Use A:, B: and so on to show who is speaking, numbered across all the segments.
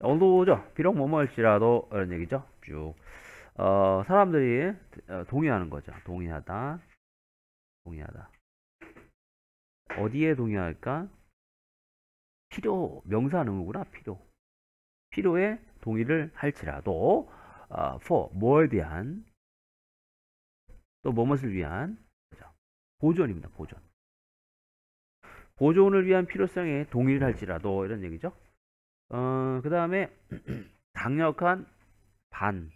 A: 언도죠. 비록 뭐뭐일지라도 이런 얘기죠. 쭉 어, 사람들이 어, 동의하는 거죠. 동의하다. 동의하다. 어디에 동의할까? 필요, 명사는 의구나 필요. 필요에 동의를 할지라도 어, for, 뭐에 대한 또 무엇을 위한 그죠? 보존입니다. 보존. 보존을 위한 필요성에 동의를 할지라도 이런 얘기죠. 어, 그 다음에 강력한 반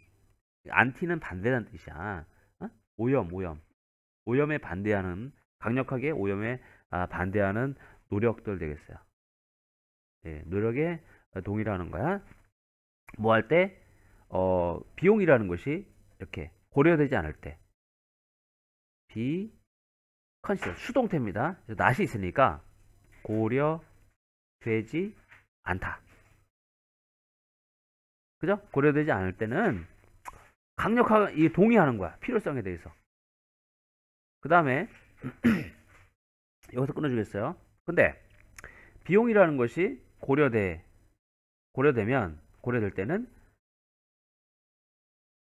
A: 안티는 반대란 뜻이야 어? 오염 오염 오염에 반대하는 강력하게 오염에 아, 반대하는 노력들 되겠어요 예, 노력에 동일하는 거야 뭐 할 때 어, 비용이라는 것이 이렇게 고려되지 않을 때 비, 컨시더 수동태입니다. 낫이 있으니까 고려되지 않다. 그죠? 고려되지 않을 때는 강력하게 동의하는 거야. 필요성에 대해서. 그 다음에 여기서 끊어주겠어요. 근데 비용이라는 것이 고려돼 고려되면 고려될 때는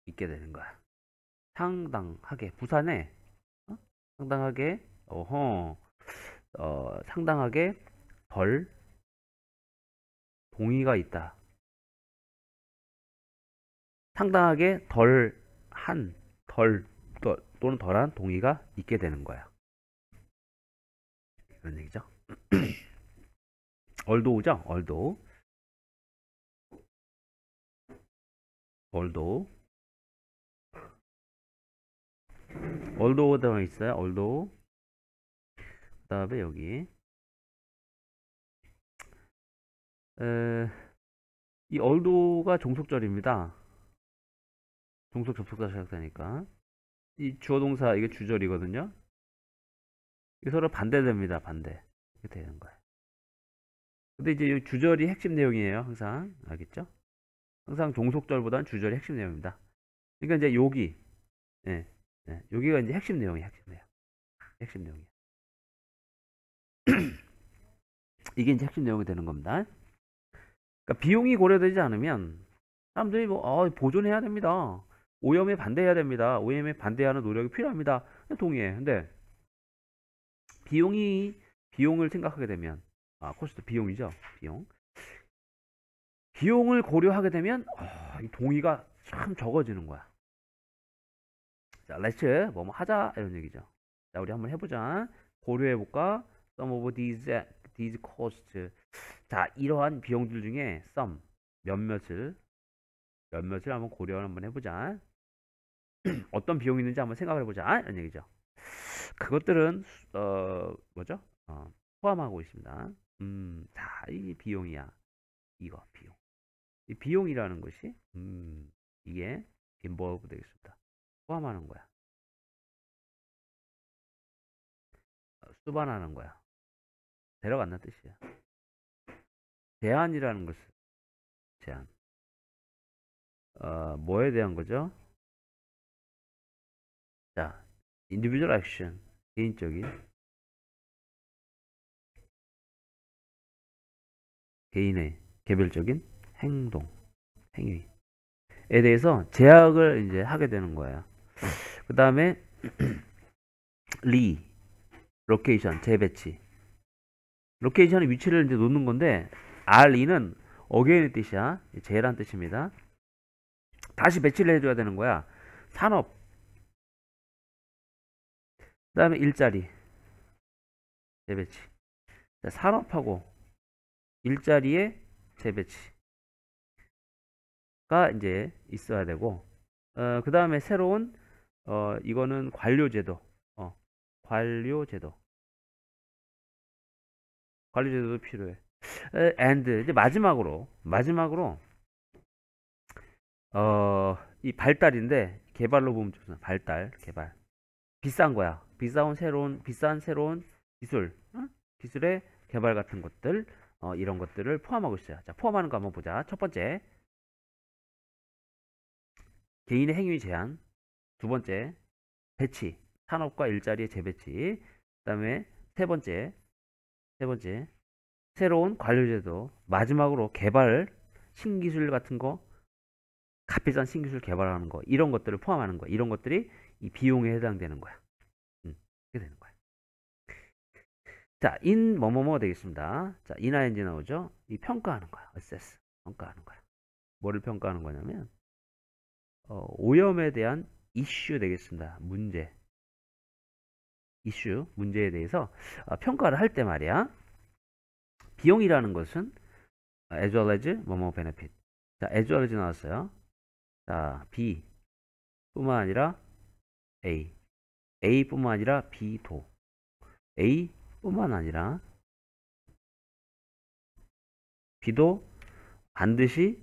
A: 있게 되는 거야. 상당하게 부산에 어? 상당하게 어허 어, 상당하게 덜 동의가 있다. 상당하게 덜한, 덜, 덜 또는 덜한 동의가 있게 되는 거야. 이런 얘기죠. 얼도우죠?
B: 얼도얼도 얼도우 들어 있어요. 얼도그 다음에 여기.
A: 에, 이 얼도가 종속절입니다. 종속 접속사 시작되니까 이 주어 동사 이게 주절이거든요. 이 서로 반대됩니다. 반대 이렇게 되는 거예요. 근데 이제 이 주절이 핵심 내용이에요. 항상 알겠죠? 항상 종속절보다는 주절이 핵심 내용입니다. 그러니까 이제 여기 예, 예, 여기가 이제 핵심 내용이에요. 핵심 내용. 핵심 내용이에요. 이게 이제 핵심 내용이 되는 겁니다. 그러니까 비용이 고려되지 않으면 사람들이 뭐 아, 보존해야 됩니다. 오염에 반대해야 됩니다. 오염에 반대하는 노력이 필요합니다. 동의해. 근데 비용이 비용을 생각하게 되면 아 코스트 비용이죠. 비용. 비용을 고려하게 되면 어, 동의가 참 적어지는 거야. 자, l e 뭐뭐 하자 이런 얘기죠. 자, 우리 한번 해보자. 고려해 볼까? Some of these these costs. 자, 이러한 비용들 중에 some 몇몇을 몇몇을 한번 고려 한번 해보자. 어떤 비용이 있는지 한번 생각을 해보자 아, 이런 얘기죠 그것들은 어 뭐죠 어, 포함하고 있습니다 음자이 비용이야 이거 비용 이 비용이라는 것이 음 이게
B: 인버브 되겠습니다 포함하는 거야 어, 수반하는 거야 데려간다 뜻이야 제한이라는 것은 제한 어, 뭐에 대한 거죠 자, individual action 개인적인
A: 개인의 개별적인 행동, 행위에 대해서 제약을 이제 하게 되는 거예요. 그 다음에 리, 로케이션, 재배치. 로케이션의 위치를 이제 놓는 건데 RE는 어게인의 뜻이야. 제라는 뜻입니다. 다시 배치를 해줘야 되는 거야. 산업, 그 다음에 일자리 재배치 자, 산업하고 일자리의 재배치가 이제 있어야 되고 어, 그 다음에 새로운 어, 이거는 관료제도 어, 관료제도 관료제도도 필요해 에, and 이제 마지막으로 마지막으로 어, 이 발달인데 개발로 보면 좋잖아 발달 개발 비싼 거야 비싸운 새로운 비싼 새로운 기술 기술의 개발 같은 것들 어, 이런 것들을 포함하고 있어요. 자 포함하는 거 한번 보자. 첫 번째 개인의 행위 제한 두 번째 배치 산업과 일자리의 재배치 그다음에 세 번째 세 번째 새로운 관료제도 마지막으로 개발 신기술 같은 거 값비싼 신기술 개발하는 거 이런 것들을 포함하는 거 이런 것들이 이 비용에 해당되는 거야 자, in 뭐뭐뭐 되겠습니다. 자, in ing 나오죠? 이 평가하는 거야. assess. 평가하는 거야. 뭐를 평가하는 거냐면 어, 오염에 대한 이슈 되겠습니다. 문제. 이슈, 문제에 대해서 어, 평가를 할 때 말이야. 비용이라는 것은 아, as well as 뭐뭐 benefit. 자, as well as 나왔어요. 자, B 뿐만 아니라 A. A뿐만 아니라 B도. A 뿐만 아니라 비도 반드시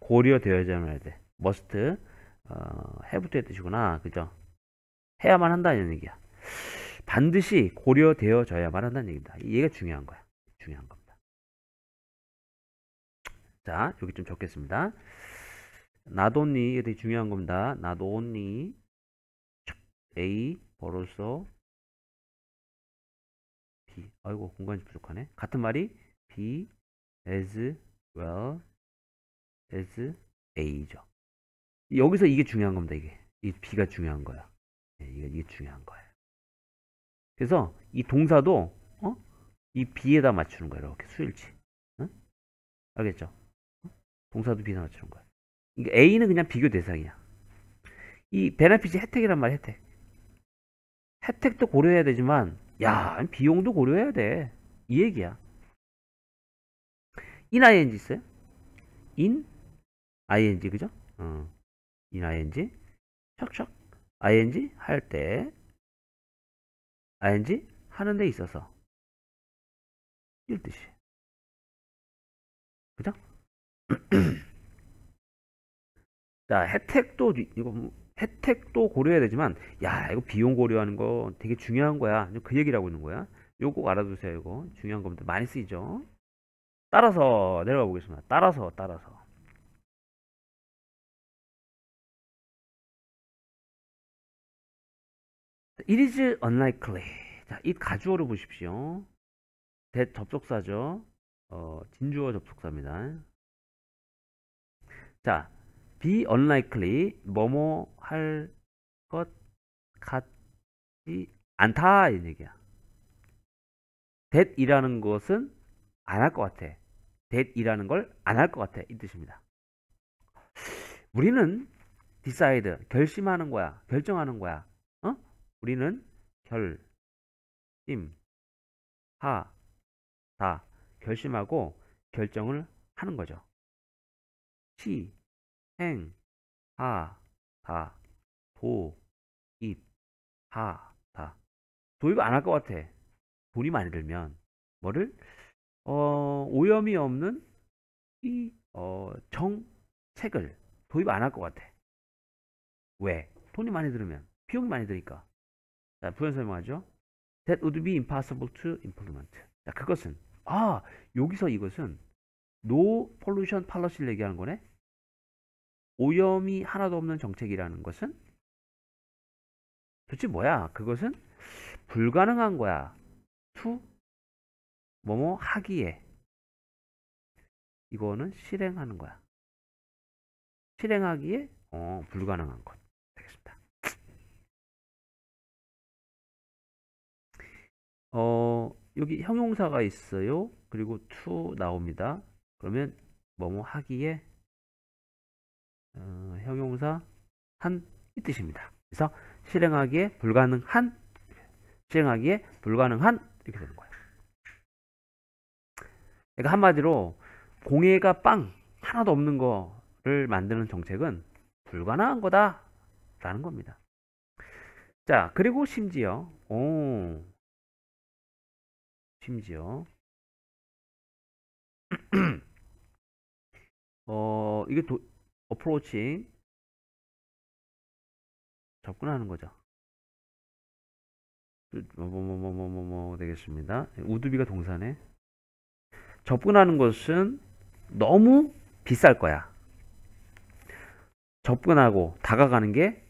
A: 고려되어야만 돼. must 어, have의 뜻이구나. 그죠? 해야만 한다는 얘기야. 반드시 고려되어져야만 한다는 얘기다. 입니 이게 중요한 거야. 중요한 겁니다. 자, 여기 좀 적겠습니다. 나 o t only 이게 되게 중요한 겁니다. 나 o t only a 벌어서 B. 아이고 공간이 부족하네. 같은 말이 B as well as A죠. 여기서 이게 중요한 겁니다. 이게 이 B가 중요한 거야. 네, 이게, 이게 중요한 거야 그래서 이 동사도 어? 이 B에다 맞추는 거야 이렇게 수일치. 응? 알겠죠? 동사도 비에다 맞추는 거야 이게 러 A는 그냥 비교 대상이야. 이 베네핏이 혜택이란 말 혜택. 혜택도 고려해야 되지만 야, 비용도 고려해야 돼. 이 얘기야. in ing 있요 in ing 그죠? 어. in ing 척척 ing 할 때
B: ing 하는 데 있어서 이 뜻이 그죠?
A: 자 혜택도 이거 뭐 혜택도 고려해야 되지만 야 이거 비용 고려하는 거 되게 중요한 거야 그얘기를하고 있는 거야 이거꼭 알아두세요 이거 중요한 겁니다 많이 쓰이죠 따라서 내려가 보겠습니다 따라서 따라서 It is unlikely 자, 이 가주어를 보십시오 대 접속사죠 어, 진주어 접속사입니다 자 be unlikely 뭐뭐 할 것 같지 않다 이 얘기야. that이라는 것은 안 할 것 같아. that이라는 걸 안 할 것 같아 이 뜻입니다. 우리는 decide 결심하는 거야, 결정하는 거야. 어? 우리는 결심 하다 결심하고
B: 결정을 하는 거죠. 시 행,
A: 하, 다, 보, 입, 하, 다. 도입 안 할 것 같아. 돈이 많이 들면. 뭐를? 어, 오염이 없는 이, 어, 정책을 도입 안 할 것 같아. 왜? 돈이 많이 들으면. 비용이 많이 드니까. 자, 부연 설명하죠. That would be impossible to implement. 자, 그것은. 아, 여기서 이것은 no pollution policy를 얘기하는 거네. 오염이 하나도 없는 정책이라는 것은 도대체 뭐야? 그것은 불가능한 거야. 투 뭐뭐 하기에
B: 이거는 실행하는 거야. 실행하기에
A: 어, 불가능한 것 되겠습니다. 어, 여기 형용사가 있어요. 그리고 투 나옵니다. 그러면 뭐뭐 하기에 어, 형용사 한 이 뜻입니다. 그래서 실행하기에 불가능한 실행하기에 불가능한 이렇게 되는 거예요. 그러니까 한마디로 공예가 빵 하나도 없는 거를 만드는 정책은 불가능한 거다라는 겁니다. 자 그리고 심지어
B: 오 심지어 어 이게 도, 어프로칭 접근하는 거죠.
A: 뭐뭐 뭐 뭐뭐 그, 뭐, 뭐, 뭐, 뭐 되겠습니다. 우드비가 동사네. 접근하는 것은 너무 비쌀 거야. 접근하고 다가가는 게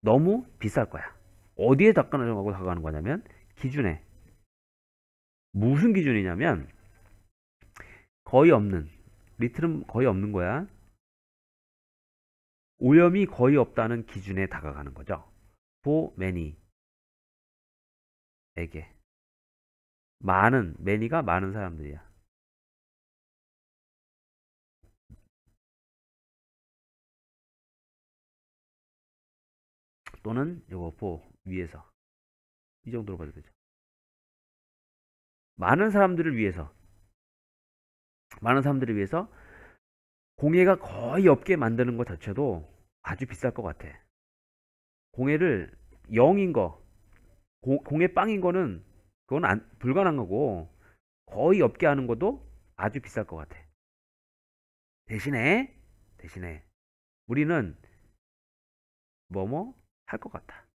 A: 너무 비쌀 거야. 어디에 접근하고 다가가는 거냐면 기준에 무슨 기준이냐면 거의 없는 리틀은 거의 없는 거야. 오염이 거의 없다는 기준에 다가가는 거죠. for many 에게 많은 many가 많은 사람들이야.
B: 또는 이거 for 위에서
A: 이 정도로 봐도 되죠. 많은 사람들을 위해서 많은 사람들을 위해서 공예가 거의 없게 만드는 것 자체도 아주 비쌀 것 같아. 공예를 0인 거, 공, 예 빵인 거는 그건 안, 불가능한 거고 거의 없게 하는 것도 아주 비쌀 것 같아. 대신에 대신에
B: 우리는 뭐뭐 할 것 같다.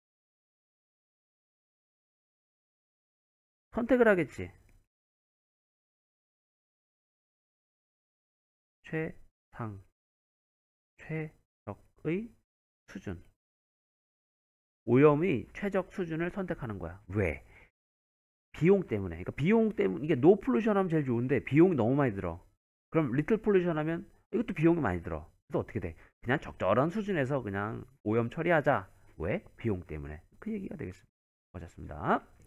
B: 선택을 하겠지. 최상 최적의
A: 수준 오염의 최적 수준을 선택하는 거야 왜? 비용 때문에 그러니까 비용 때문에 이게 노 플루션 하면 제일 좋은데 비용이 너무 많이 들어 그럼 리틀 플루션 하면 이것도 비용이 많이 들어 그래서 어떻게 돼? 그냥 적절한 수준에서 그냥 오염 처리하자 왜? 비용 때문에 그 얘기가 되겠습니다
B: 맞았습니다